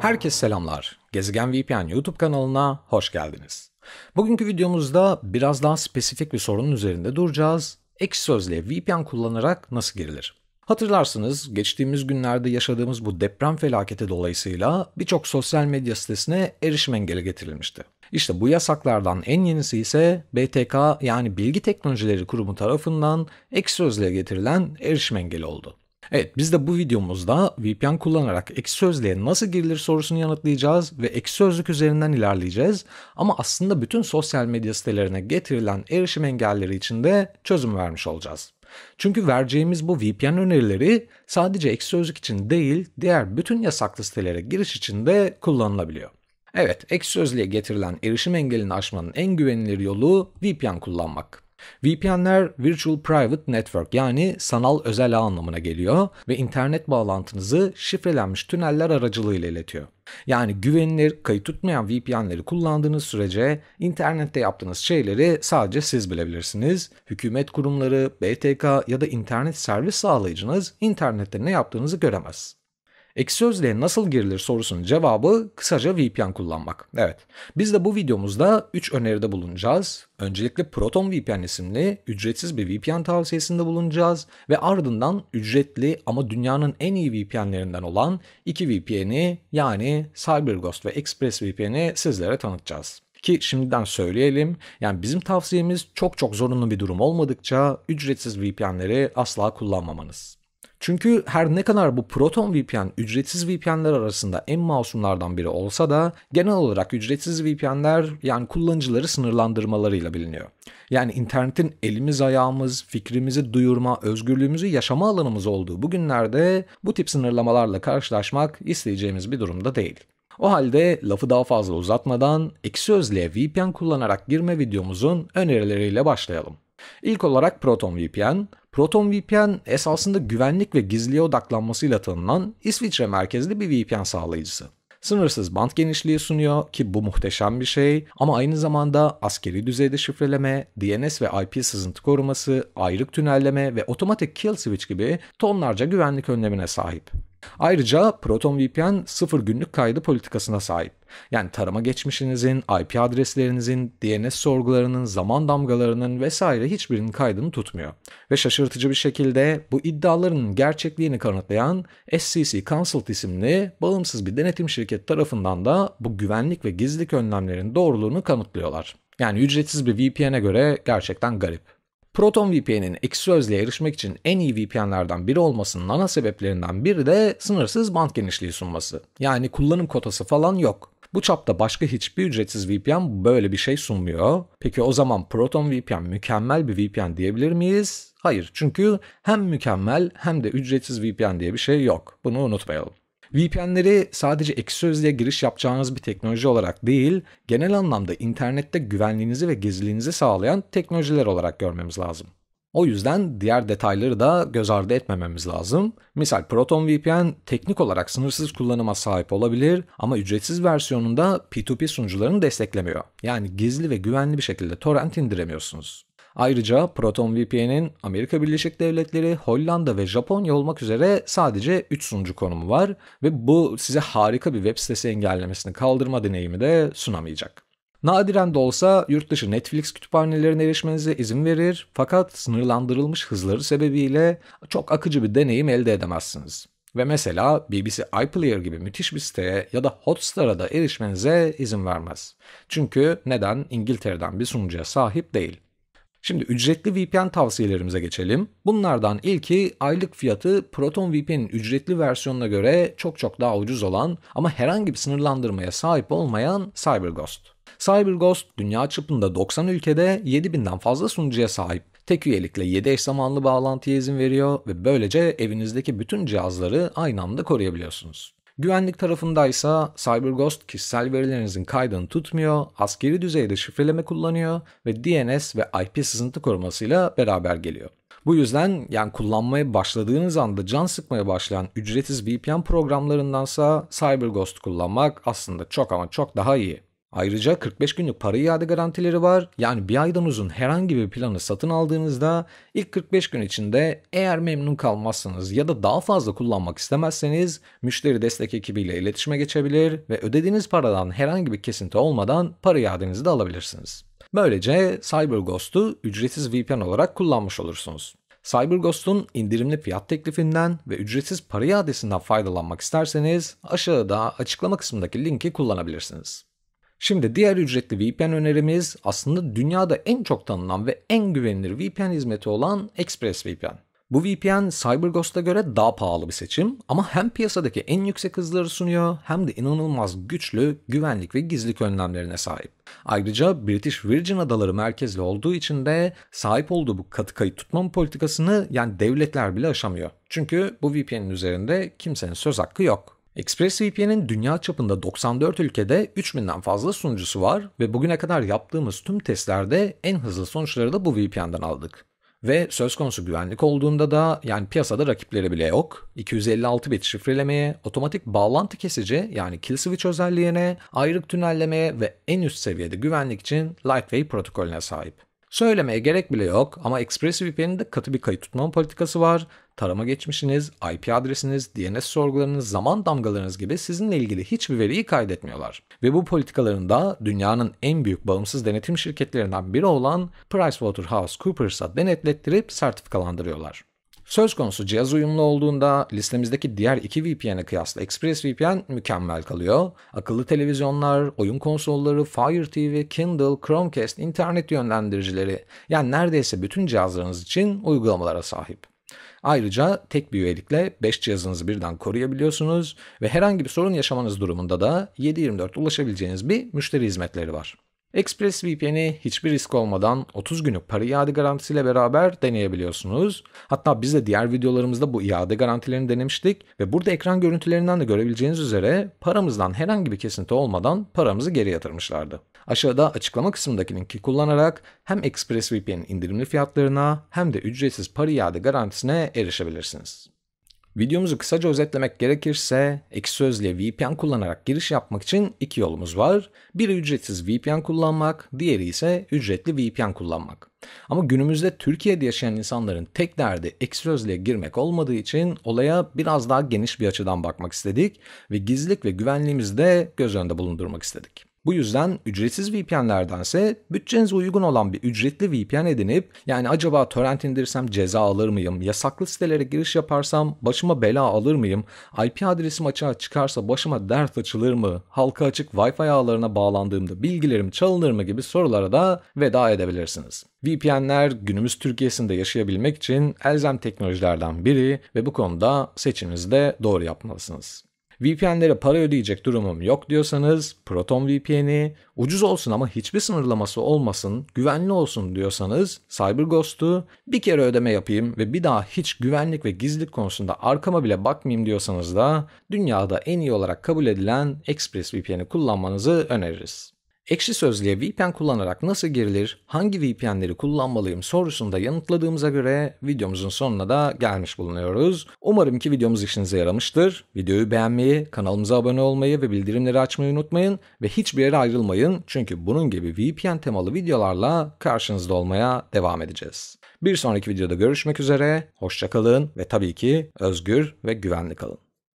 Herkese selamlar. Gezegen VPN YouTube kanalına hoş geldiniz. Bugünkü videomuzda biraz daha spesifik bir sorunun üzerinde duracağız. Ekşi Sözlüğe VPN kullanarak nasıl girilir? Hatırlarsınız geçtiğimiz günlerde yaşadığımız bu deprem felaketi dolayısıyla birçok sosyal medya sitesine erişim engeli getirilmişti. İşte bu yasaklardan en yenisi ise BTK yani Bilgi Teknolojileri Kurumu tarafından ek sözlüğe getirilen erişim engeli oldu. Evet biz de bu videomuzda VPN kullanarak ek sözlüğe nasıl girilir sorusunu yanıtlayacağız ve ek sözlük üzerinden ilerleyeceğiz. Ama aslında bütün sosyal medya sitelerine getirilen erişim engelleri için de çözüm vermiş olacağız. Çünkü vereceğimiz bu VPN önerileri sadece ek sözlük için değil diğer bütün yasaklı sitelere giriş için de kullanılabiliyor. Evet, ek sözlüğe getirilen erişim engelini aşmanın en güvenilir yolu VPN kullanmak. VPN'ler Virtual Private Network yani sanal özel ağ anlamına geliyor ve internet bağlantınızı şifrelenmiş tüneller aracılığıyla iletiyor. Yani güvenilir, kayıt tutmayan VPN'leri kullandığınız sürece internette yaptığınız şeyleri sadece siz bilebilirsiniz. Hükümet kurumları, BTK ya da internet servis sağlayıcınız internette ne yaptığınızı göremez. Ek sözlüğe nasıl girilir sorusunun cevabı kısaca VPN kullanmak. Evet, biz de bu videomuzda 3 öneride bulunacağız. Öncelikle Proton VPN isimli ücretsiz bir VPN tavsiyesinde bulunacağız ve ardından ücretli ama dünyanın en iyi VPN'lerinden olan iki VPN'i yani CyberGhost ve ExpressVPN'i sizlere tanıtacağız. Ki şimdiden söyleyelim yani bizim tavsiyemiz çok çok zorunlu bir durum olmadıkça ücretsiz VPN'leri asla kullanmamanız. Çünkü her ne kadar bu Proton VPN ücretsiz VPN'ler arasında en masumlardan biri olsa da genel olarak ücretsiz VPN'ler yani kullanıcıları sınırlandırmalarıyla biliniyor. Yani internetin elimiz ayağımız, fikrimizi duyurma, özgürlüğümüzü yaşama alanımız olduğu bugünlerde bu tip sınırlamalarla karşılaşmak isteyeceğimiz bir durumda değil. O halde lafı daha fazla uzatmadan ekşi özlüğe VPN kullanarak girme videomuzun önerileriyle başlayalım. İlk olarak ProtonVPN. ProtonVPN esasında güvenlik ve gizliye odaklanmasıyla tanınan İsviçre merkezli bir VPN sağlayıcısı. Sınırsız band genişliği sunuyor ki bu muhteşem bir şey ama aynı zamanda askeri düzeyde şifreleme, DNS ve IP sızıntı koruması, ayrık tünelleme ve otomatik kill switch gibi tonlarca güvenlik önlemine sahip. Ayrıca ProtonVPN sıfır günlük kaydı politikasına sahip. Yani tarama geçmişinizin, IP adreslerinizin, DNS sorgularının, zaman damgalarının vesaire hiçbirinin kaydını tutmuyor. Ve şaşırtıcı bir şekilde bu iddiaların gerçekliğini kanıtlayan SCC Consult isimli bağımsız bir denetim şirketi tarafından da bu güvenlik ve gizlilik önlemlerinin doğruluğunu kanıtlıyorlar. Yani ücretsiz bir VPN'e göre gerçekten garip. Proton VPN'in eksi yarışmak için en iyi VPN'lerden biri olmasının ana sebeplerinden biri de sınırsız band genişliği sunması. Yani kullanım kotası falan yok. Bu çapta başka hiçbir ücretsiz VPN böyle bir şey sunmuyor. Peki o zaman Proton VPN mükemmel bir VPN diyebilir miyiz? Hayır çünkü hem mükemmel hem de ücretsiz VPN diye bir şey yok. Bunu unutmayalım. VPN'leri sadece ekşi sözlüğe giriş yapacağınız bir teknoloji olarak değil, genel anlamda internette güvenliğinizi ve gizliliğinizi sağlayan teknolojiler olarak görmemiz lazım. O yüzden diğer detayları da göz ardı etmememiz lazım. Misal Proton VPN teknik olarak sınırsız kullanıma sahip olabilir ama ücretsiz versiyonunda P2P sunucularını desteklemiyor. Yani gizli ve güvenli bir şekilde torrent indiremiyorsunuz. Ayrıca ProtonVPN'in Amerika Birleşik Devletleri, Hollanda ve Japonya olmak üzere sadece 3 sunucu konumu var ve bu size harika bir web sitesi engellemesini kaldırma deneyimi de sunamayacak. Nadiren de olsa yurt dışı Netflix kütüphanelerine erişmenize izin verir fakat sınırlandırılmış hızları sebebiyle çok akıcı bir deneyim elde edemezsiniz. Ve mesela BBC iPlayer gibi müthiş bir siteye ya da Hotstar'a da erişmenize izin vermez. Çünkü neden İngiltere'den bir sunucuya sahip değil. Şimdi ücretli VPN tavsiyelerimize geçelim. Bunlardan ilki aylık fiyatı Proton VPN'in ücretli versiyonuna göre çok çok daha ucuz olan ama herhangi bir sınırlandırmaya sahip olmayan CyberGhost. CyberGhost dünya çapında 90 ülkede 7000'den fazla sunucuya sahip. Tek üyelikle 7 eş zamanlı bağlantıya izin veriyor ve böylece evinizdeki bütün cihazları aynı anda koruyabiliyorsunuz. Güvenlik tarafındaysa CyberGhost kişisel verilerinizin kaydını tutmuyor, askeri düzeyde şifreleme kullanıyor ve DNS ve IP sızıntı korumasıyla beraber geliyor. Bu yüzden yani kullanmaya başladığınız anda can sıkmaya başlayan ücretsiz VPN programlarındansa CyberGhost kullanmak aslında çok ama çok daha iyi. Ayrıca 45 günlük para iade garantileri var. Yani bir aydan uzun herhangi bir planı satın aldığınızda ilk 45 gün içinde eğer memnun kalmazsanız ya da daha fazla kullanmak istemezseniz müşteri destek ekibiyle iletişime geçebilir ve ödediğiniz paradan herhangi bir kesinti olmadan para iadenizi de alabilirsiniz. Böylece CyberGhost'u ücretsiz VPN olarak kullanmış olursunuz. CyberGhost'un indirimli fiyat teklifinden ve ücretsiz para iadesinden faydalanmak isterseniz aşağıda açıklama kısmındaki linki kullanabilirsiniz. Şimdi diğer ücretli VPN önerimiz aslında dünyada en çok tanınan ve en güvenilir VPN hizmeti olan ExpressVPN. Bu VPN CyberGhost'a göre daha pahalı bir seçim ama hem piyasadaki en yüksek hızları sunuyor hem de inanılmaz güçlü güvenlik ve gizlilik önlemlerine sahip. Ayrıca British Virgin Adaları merkezli olduğu için de sahip olduğu bu katı kayıt tutmam politikasını yani devletler bile aşamıyor. Çünkü bu VPN'in üzerinde kimsenin söz hakkı yok. ExpressVPN'in dünya çapında 94 ülkede 3000'den fazla sunucusu var ve bugüne kadar yaptığımız tüm testlerde en hızlı sonuçları da bu VPN'den aldık. Ve söz konusu güvenlik olduğunda da yani piyasada rakipleri bile yok. 256 bit şifrelemeye, otomatik bağlantı kesici yani kill switch özelliğine, ayrık tünellemeye ve en üst seviyede güvenlik için Lightway protokolüne sahip. Söylemeye gerek bile yok ama ExpressVPN'in de katı bir kayıt tutma politikası var tarama geçmişiniz, IP adresiniz, DNS sorgularınız, zaman damgalarınız gibi sizinle ilgili hiçbir veriyi kaydetmiyorlar. Ve bu politikaların da dünyanın en büyük bağımsız denetim şirketlerinden biri olan PricewaterhouseCoopers'a denetlettirip sertifikalandırıyorlar. Söz konusu cihaz uyumlu olduğunda listemizdeki diğer iki VPN'e kıyasla ExpressVPN mükemmel kalıyor. Akıllı televizyonlar, oyun konsolları, Fire TV, Kindle, Chromecast, internet yönlendiricileri yani neredeyse bütün cihazlarınız için uygulamalara sahip. Ayrıca tek bir üyelikle 5 cihazınızı birden koruyabiliyorsunuz ve herhangi bir sorun yaşamanız durumunda da 7/24 ulaşabileceğiniz bir müşteri hizmetleri var. ExpressVPN'i hiçbir risk olmadan 30 günlük para iade garantisiyle beraber deneyebiliyorsunuz. Hatta biz de diğer videolarımızda bu iade garantilerini denemiştik ve burada ekran görüntülerinden de görebileceğiniz üzere paramızdan herhangi bir kesinti olmadan paramızı geri yatırmışlardı. Aşağıda açıklama kısmındaki linki kullanarak hem ExpressVPN'in indirimli fiyatlarına hem de ücretsiz para iade garantisine erişebilirsiniz. Videomuzu kısaca özetlemek gerekirse ek sözle VPN kullanarak giriş yapmak için iki yolumuz var. Biri ücretsiz VPN kullanmak, diğeri ise ücretli VPN kullanmak. Ama günümüzde Türkiye'de yaşayan insanların tek derdi ek sözle girmek olmadığı için olaya biraz daha geniş bir açıdan bakmak istedik ve gizlilik ve güvenliğimizi de göz önünde bulundurmak istedik. Bu yüzden ücretsiz VPN'lerdense bütçenize uygun olan bir ücretli VPN edinip yani acaba torrent indirsem ceza alır mıyım? Yasaklı sitelere giriş yaparsam başıma bela alır mıyım? IP adresim açığa çıkarsa başıma dert açılır mı? Halka açık Wi-Fi ağlarına bağlandığımda bilgilerim çalınır mı gibi sorulara da veda edebilirsiniz. VPN'ler günümüz Türkiye'sinde yaşayabilmek için elzem teknolojilerden biri ve bu konuda seçiminizi de doğru yapmalısınız. VPN'lere para ödeyecek durumum yok diyorsanız Proton VPN'i, ucuz olsun ama hiçbir sınırlaması olmasın, güvenli olsun diyorsanız CyberGhost'u, bir kere ödeme yapayım ve bir daha hiç güvenlik ve gizlilik konusunda arkama bile bakmayayım diyorsanız da dünyada en iyi olarak kabul edilen ExpressVPN'i kullanmanızı öneririz. Ekşi Sözlüğe VPN kullanarak nasıl girilir, hangi VPN'leri kullanmalıyım sorusunda yanıtladığımıza göre videomuzun sonuna da gelmiş bulunuyoruz. Umarım ki videomuz işinize yaramıştır. Videoyu beğenmeyi, kanalımıza abone olmayı ve bildirimleri açmayı unutmayın ve hiçbir yere ayrılmayın çünkü bunun gibi VPN temalı videolarla karşınızda olmaya devam edeceğiz. Bir sonraki videoda görüşmek üzere, hoşçakalın ve tabii ki özgür ve güvenli kalın.